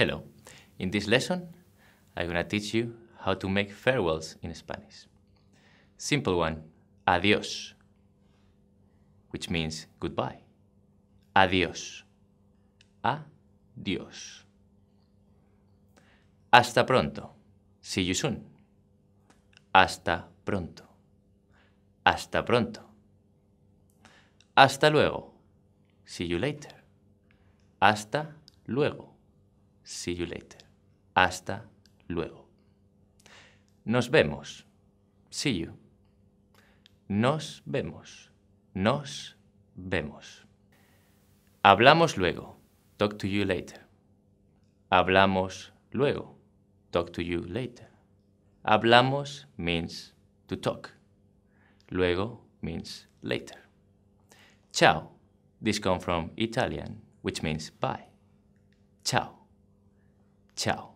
Hello. In this lesson, I'm gonna teach you how to make farewells in Spanish. Simple one, adiós, which means goodbye. Adiós. Adiós. Hasta pronto. See you soon. Hasta pronto. Hasta pronto. Hasta luego. See you later. Hasta luego. See you later. Hasta luego. Nos vemos. See you. Nos vemos. Nos vemos. Hablamos luego. Talk to you later. Hablamos luego. Talk to you later. Hablamos means to talk. Luego means later. Ciao. This comes from Italian, which means bye. Ciao. Ciao